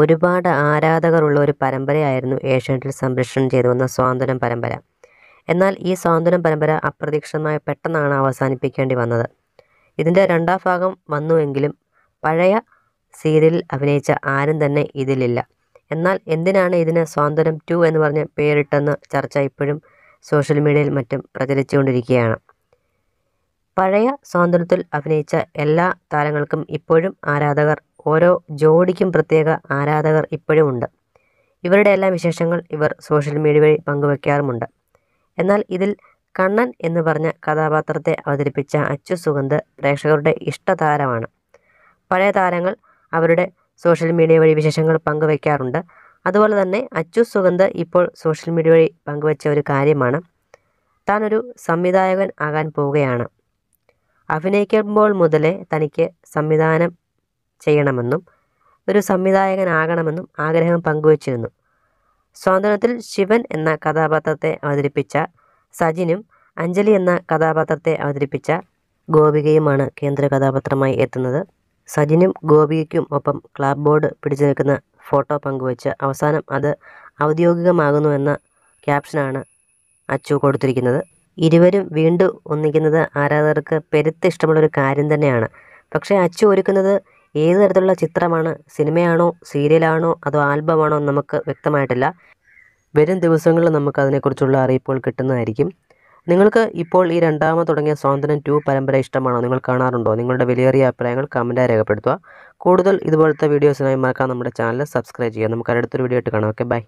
ഒരുപാട് ആരാധകരുള്ള ഒരു പരമ്പരയായിരുന്നു ഏഷ്യാനെറ്റിൽ സംരക്ഷണം ചെയ്തു വന്ന സ്വാതന്ത്ര്യം പരമ്പര എന്നാൽ ഈ സ്വാതന്ത്ര്യം പരമ്പര അപ്രതീക്ഷിതമായി പെട്ടെന്നാണ് അവസാനിപ്പിക്കേണ്ടി വന്നത് ഇതിൻ്റെ രണ്ടാം ഭാഗം വന്നുവെങ്കിലും പഴയ സീരിയലിൽ അഭിനയിച്ച ആരും തന്നെ ഇതിലില്ല എന്നാൽ എന്തിനാണ് ഇതിന് സ്വാതന്ത്ര്യം ടു എന്ന് പറഞ്ഞ് പേരിട്ടെന്ന് ചർച്ച ഇപ്പോഴും സോഷ്യൽ മീഡിയയിൽ മറ്റും പ്രചരിച്ചുകൊണ്ടിരിക്കുകയാണ് പഴയ സ്വാതന്ത്ര്യത്തിൽ അഭിനയിച്ച എല്ലാ താരങ്ങൾക്കും ഇപ്പോഴും ആരാധകർ ഓരോ ജോഡിക്കും പ്രത്യേക ആരാധകർ ഇപ്പോഴും ഉണ്ട് ഇവരുടെ എല്ലാ വിശേഷങ്ങൾ ഇവർ സോഷ്യൽ മീഡിയ വഴി പങ്കുവെക്കാറുമുണ്ട് എന്നാൽ ഇതിൽ കണ്ണൻ എന്ന് പറഞ്ഞ കഥാപാത്രത്തെ അവതരിപ്പിച്ച അച്ചു സുഗന്ധ് പ്രേക്ഷകരുടെ ഇഷ്ടതാരമാണ് പഴയ താരങ്ങൾ അവരുടെ സോഷ്യൽ മീഡിയ വഴി വിശേഷങ്ങൾ പങ്കുവെക്കാറുണ്ട് അതുപോലെ തന്നെ അച്ചു സുഗന്ധ് ഇപ്പോൾ സോഷ്യൽ മീഡിയ വഴി പങ്കുവെച്ച ഒരു കാര്യമാണ് താനൊരു സംവിധായകൻ ആകാൻ പോവുകയാണ് അഭിനയിക്കുമ്പോൾ മുതലേ തനിക്ക് സംവിധാനം ചെയ്യണമെന്നും ഒരു സംവിധായകനാകണമെന്നും ആഗ്രഹം പങ്കുവച്ചിരുന്നു സ്വാതന്ത്ര്യത്തിൽ ശിവൻ എന്ന കഥാപാത്രത്തെ അവതരിപ്പിച്ച സജിനും അഞ്ജലി എന്ന കഥാപാത്രത്തെ അവതരിപ്പിച്ച ഗോപികയുമാണ് കേന്ദ്ര കഥാപാത്രമായി എത്തുന്നത് സജിനും ഗോപികയ്ക്കും ഒപ്പം ക്ലാബ് ബോർഡ് പിടിച്ചു നിൽക്കുന്ന ഫോട്ടോ പങ്കുവച്ച് അവസാനം അത് ഔദ്യോഗികമാകുന്നു എന്ന ക്യാപ്ഷനാണ് അച്ചു കൊടുത്തിരിക്കുന്നത് ഇരുവരും വീണ്ടും ഒന്നിക്കുന്നത് ആരാധകർക്ക് പെരുത്ത് ഇഷ്ടമുള്ളൊരു കാര്യം തന്നെയാണ് പക്ഷേ അച്ചു ഒരുക്കുന്നത് ഏത് തരത്തിലുള്ള ചിത്രമാണ് സിനിമയാണോ സീരിയലാണോ അതോ ആൽബമാണോ എന്ന് നമുക്ക് വ്യക്തമായിട്ടില്ല വരും ദിവസങ്ങളിൽ നമുക്ക് അതിനെക്കുറിച്ചുള്ള അറിയിപ്പുകൾ കിട്ടുന്നതായിരിക്കും നിങ്ങൾക്ക് ഇപ്പോൾ ഈ രണ്ടാമത് തുടങ്ങിയ സ്വാതന്ത്ര്യം ടു പരമ്പര ഇഷ്ടമാണോ നിങ്ങൾ കാണാറുണ്ടോ നിങ്ങളുടെ വിലയേറിയ അഭിപ്രായങ്ങൾ കമൻറ്റായി രേഖപ്പെടുത്തുക കൂടുതൽ ഇതുപോലത്തെ വീഡിയോസിനായി മറക്കാൻ നമ്മുടെ ചാനൽ സബ്സ്ക്രൈബ് ചെയ്യുക നമുക്ക് അടുത്തൊരു വീഡിയോ ആയിട്ട് കാണാം ഓക്കെ ബൈ